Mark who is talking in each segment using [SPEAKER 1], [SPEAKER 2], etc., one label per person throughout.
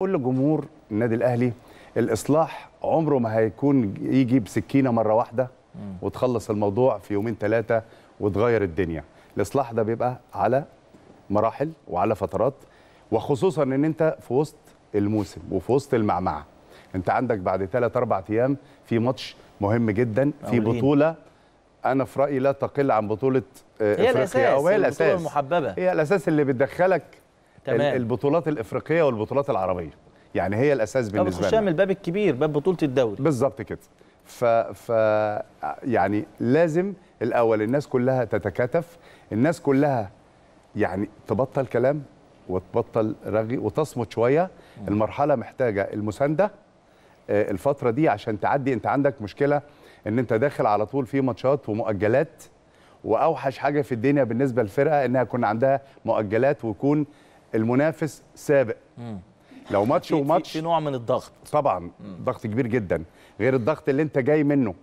[SPEAKER 1] قول لجمهور النادي الاهلي الاصلاح عمره ما هيكون يجي بسكينه مره واحده وتخلص الموضوع في يومين ثلاثه وتغير الدنيا الاصلاح ده بيبقى على مراحل وعلى فترات وخصوصا ان انت في وسط الموسم وفي وسط المعمعه انت عندك بعد ثلاث اربع ايام في ماتش مهم جدا في إيه؟ بطوله انا في رايي لا تقل عن بطوله آه، هي افريقيا الاساس او هي الاساس المحببه هي الاساس اللي بتدخلك تمام. البطولات الافريقيه والبطولات العربيه يعني هي الاساس بالنسبه لنا من الباب الكبير باب بطوله الدوري بالظبط كده ف, ف يعني لازم الاول الناس كلها تتكاتف الناس كلها يعني تبطل كلام وتبطل رغي وتصمت شويه المرحله محتاجه المسانده آه، الفتره دي عشان تعدي انت عندك مشكله ان انت داخل على طول في ماتشات ومؤجلات واوحش حاجه في الدنيا بالنسبه للفرقه انها يكون عندها مؤجلات ويكون المنافس سابق لو ماتش وماتش في نوع من الضغط طبعا ضغط كبير جدا غير الضغط اللي انت جاي منه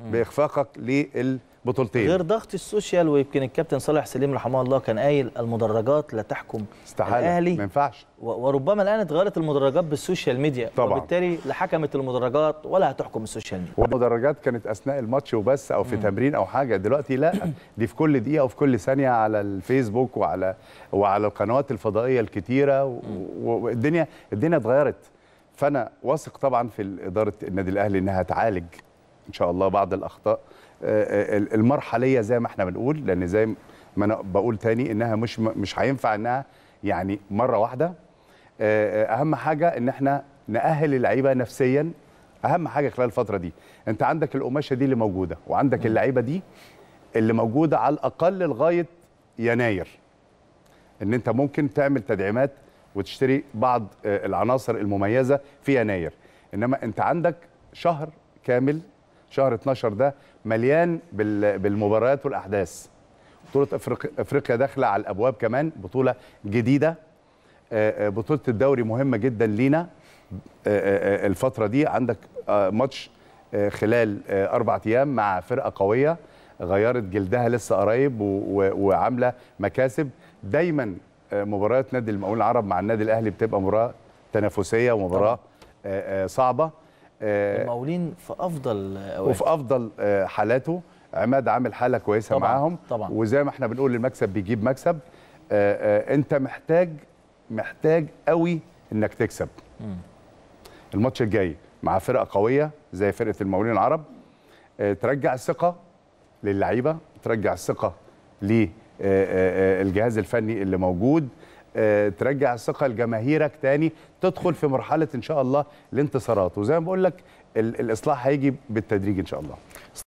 [SPEAKER 1] باخفاقك لل بطولتين غير ضغط السوشيال ويمكن الكابتن صالح سليم رحمه الله كان قايل المدرجات لا تحكم استحاله الاهلي ما ينفعش وربما الان اتغيرت المدرجات بالسوشيال ميديا طبعا وبالتالي لا حكمت المدرجات ولا هتحكم السوشيال ميديا والمدرجات كانت اثناء الماتش وبس او في تمرين او حاجه دلوقتي لا دي في كل دقيقه وفي كل ثانيه على الفيسبوك وعلى وعلى القنوات الفضائيه الكتيره والدنيا الدنيا اتغيرت فانا واثق طبعا في اداره النادي الاهلي انها تعالج ان شاء الله بعض الاخطاء آه، آه، المرحليه زي ما احنا بنقول لان زي ما انا بقول تاني انها مش مش هينفع انها يعني مره واحده آه، اهم حاجه ان احنا ناهل اللعيبه نفسيا اهم حاجه خلال الفتره دي انت عندك القماشه دي اللي موجوده وعندك اللعيبه دي اللي موجوده على الاقل لغايه يناير ان انت ممكن تعمل تدعيمات وتشتري بعض العناصر المميزه في يناير انما انت عندك شهر كامل شهر 12 ده مليان بالمباريات والاحداث بطوله افريقيا داخله على الابواب كمان بطوله جديده آه، آه، بطوله الدوري مهمه جدا لينا آه، الفتره دي عندك ماتش خلال اربع ايام مع فرقه قويه غيرت جلدها لسه قريب وعامله مكاسب دايما مباريات نادي المقاولين العرب مع النادي الاهلي بتبقى مباراه تنافسيه ومباراه صعبه آه، المقاولين في افضل أوقات. وفي افضل آه، حالاته عماد عامل حاله كويسه طبعًا معاهم طبعًا وزي ما احنا بنقول المكسب بيجيب مكسب آه، انت محتاج محتاج قوي انك تكسب الماتش الجاي مع فرقه قويه زي فرقه المقاولين العرب ترجع الثقه للعيبه ترجع الثقه للجهاز الفني اللي موجود آه، ترجع الثقه لجماهيرك تاني تدخل في مرحله ان شاء الله الانتصارات وزي ما بقول لك الاصلاح هيجي بالتدريج ان شاء الله